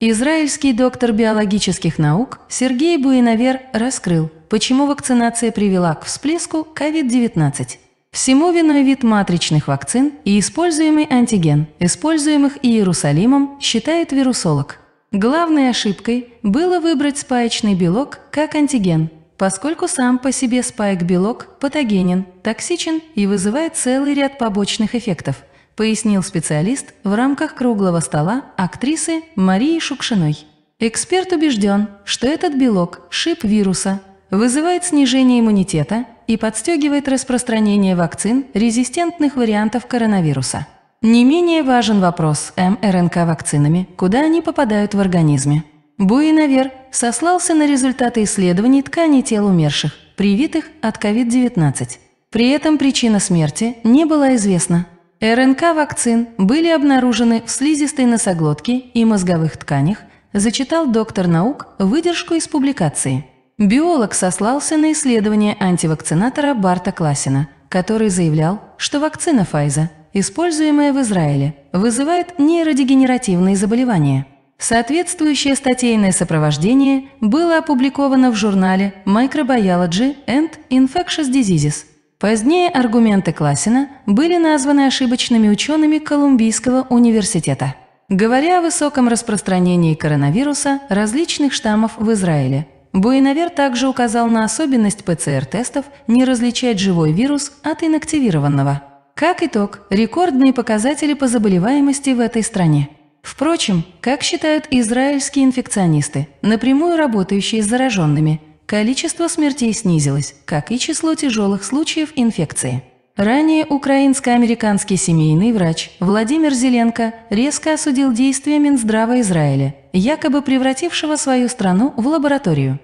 Израильский доктор биологических наук Сергей Буиновер раскрыл, почему вакцинация привела к всплеску COVID-19. Всему виной вид матричных вакцин и используемый антиген, используемых Иерусалимом, считает вирусолог. Главной ошибкой было выбрать спаечный белок как антиген, поскольку сам по себе спайк-белок патогенен, токсичен и вызывает целый ряд побочных эффектов пояснил специалист в рамках круглого стола актрисы Марии Шукшиной. Эксперт убежден, что этот белок – шип вируса, вызывает снижение иммунитета и подстегивает распространение вакцин резистентных вариантов коронавируса. Не менее важен вопрос МРНК-вакцинами, куда они попадают в организме. Буинавер сослался на результаты исследований тканей тел умерших, привитых от COVID-19. При этом причина смерти не была известна. РНК вакцин были обнаружены в слизистой носоглотке и мозговых тканях, зачитал доктор наук выдержку из публикации. Биолог сослался на исследование антивакцинатора Барта Классина, который заявлял, что вакцина Файза, используемая в Израиле, вызывает нейродегенеративные заболевания. Соответствующее статейное сопровождение было опубликовано в журнале Microbiology and Infectious Diseases Позднее аргументы Классина были названы ошибочными учеными Колумбийского университета. Говоря о высоком распространении коронавируса различных штаммов в Израиле, Буиновер также указал на особенность ПЦР-тестов не различать живой вирус от инактивированного. Как итог, рекордные показатели по заболеваемости в этой стране. Впрочем, как считают израильские инфекционисты, напрямую работающие с зараженными – Количество смертей снизилось, как и число тяжелых случаев инфекции. Ранее украинско-американский семейный врач Владимир Зеленко резко осудил действия Минздрава Израиля, якобы превратившего свою страну в лабораторию.